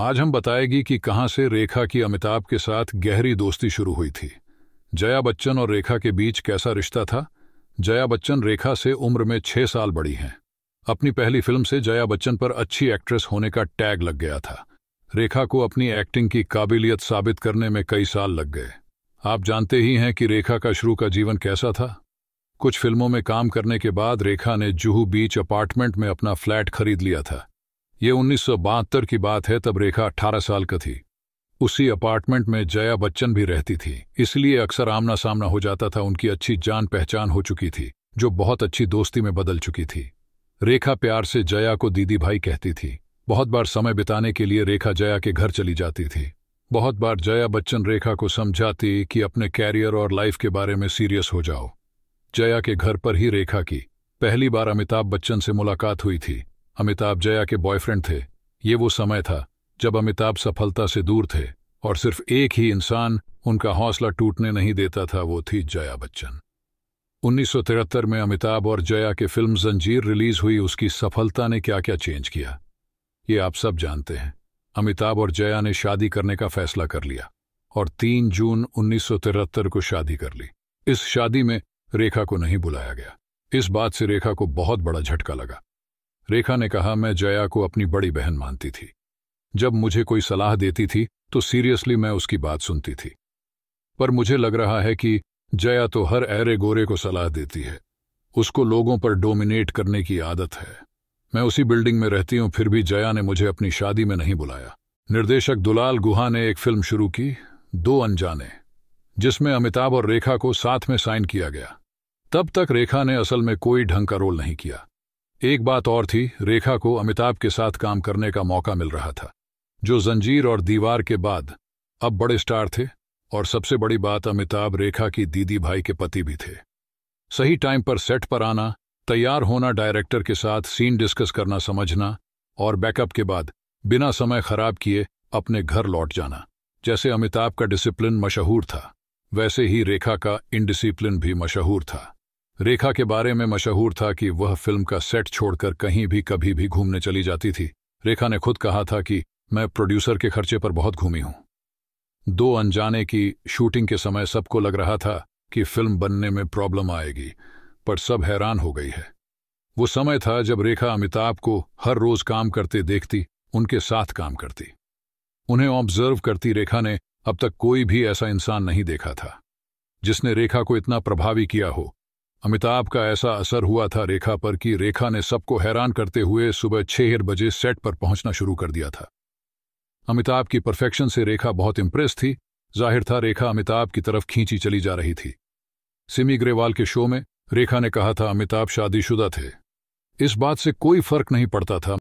आज हम बताएगी कि कहां से रेखा की अमिताभ के साथ गहरी दोस्ती शुरू हुई थी जया बच्चन और रेखा के बीच कैसा रिश्ता था जया बच्चन रेखा से उम्र में छह साल बड़ी हैं अपनी पहली फिल्म से जया बच्चन पर अच्छी एक्ट्रेस होने का टैग लग गया था रेखा को अपनी एक्टिंग की काबिलियत साबित करने में कई साल लग गए आप जानते ही हैं कि रेखा का शुरू का जीवन कैसा था कुछ फिल्मों में काम करने के बाद रेखा ने जुहू बीच अपार्टमेंट में अपना फ्लैट खरीद लिया था ये उन्नीस की बात है तब रेखा अट्ठारह साल का थी उसी अपार्टमेंट में जया बच्चन भी रहती थी इसलिए अक्सर आमना सामना हो जाता था उनकी अच्छी जान पहचान हो चुकी थी जो बहुत अच्छी दोस्ती में बदल चुकी थी रेखा प्यार से जया को दीदी भाई कहती थी बहुत बार समय बिताने के लिए रेखा जया के घर चली जाती थी बहुत बार जया बच्चन रेखा को समझाती कि अपने कैरियर और लाइफ के बारे में सीरियस हो जाओ जया के घर पर ही रेखा की पहली बार अमिताभ बच्चन से मुलाकात हुई थी अमिताभ जया के बॉयफ्रेंड थे ये वो समय था जब अमिताभ सफलता से दूर थे और सिर्फ एक ही इंसान उनका हौसला टूटने नहीं देता था वो थी जया बच्चन 1973 में अमिताभ और जया के फिल्म जंजीर रिलीज हुई उसकी सफलता ने क्या क्या चेंज किया ये आप सब जानते हैं अमिताभ और जया ने शादी करने का फैसला कर लिया और 3 जून 1973 को शादी कर ली इस शादी में रेखा को नहीं बुलाया गया इस बात से रेखा को बहुत बड़ा झटका लगा रेखा ने कहा मैं जया को अपनी बड़ी बहन मानती थी जब मुझे कोई सलाह देती थी तो सीरियसली मैं उसकी बात सुनती थी पर मुझे लग रहा है कि जया तो हर ऐरे गोरे को सलाह देती है उसको लोगों पर डोमिनेट करने की आदत है मैं उसी बिल्डिंग में रहती हूं फिर भी जया ने मुझे अपनी शादी में नहीं बुलाया निर्देशक दुलाल गुहा ने एक फिल्म शुरू की दो अनजाने जिसमें अमिताभ और रेखा को साथ में साइन किया गया तब तक रेखा ने असल में कोई ढंग का रोल नहीं किया एक बात और थी रेखा को अमिताभ के साथ काम करने का मौका मिल रहा था जो जंजीर और दीवार के बाद अब बड़े स्टार थे और सबसे बड़ी बात अमिताभ रेखा की दीदी भाई के पति भी थे सही टाइम पर सेट पर आना तैयार होना डायरेक्टर के साथ सीन डिस्कस करना समझना और बैकअप के बाद बिना समय खराब किए अपने घर लौट जाना जैसे अमिताभ का डिसिप्लिन मशहूर था वैसे ही रेखा का इनडिसिप्लिन भी मशहूर था रेखा के बारे में मशहूर था कि वह फिल्म का सेट छोड़कर कहीं भी कभी भी घूमने चली जाती थी रेखा ने खुद कहा था कि मैं प्रोड्यूसर के खर्चे पर बहुत घूमी हूं दो अनजाने की शूटिंग के समय सबको लग रहा था कि फिल्म बनने में प्रॉब्लम आएगी पर सब हैरान हो गई है वो समय था जब रेखा अमिताभ को हर रोज काम करते देखती उनके साथ काम करती उन्हें ऑब्जर्व करती रेखा ने अब तक कोई भी ऐसा इंसान नहीं देखा था जिसने रेखा को इतना प्रभावी किया हो अमिताभ का ऐसा असर हुआ था रेखा पर कि रेखा ने सबको हैरान करते हुए सुबह छह बजे सेट पर पहुंचना शुरू कर दिया था अमिताभ की परफेक्शन से रेखा बहुत इंप्रेस थी जाहिर था रेखा अमिताभ की तरफ खींची चली जा रही थी सिमी ग्रेवाल के शो में रेखा ने कहा था अमिताभ शादीशुदा थे इस बात से कोई फर्क नहीं पड़ता था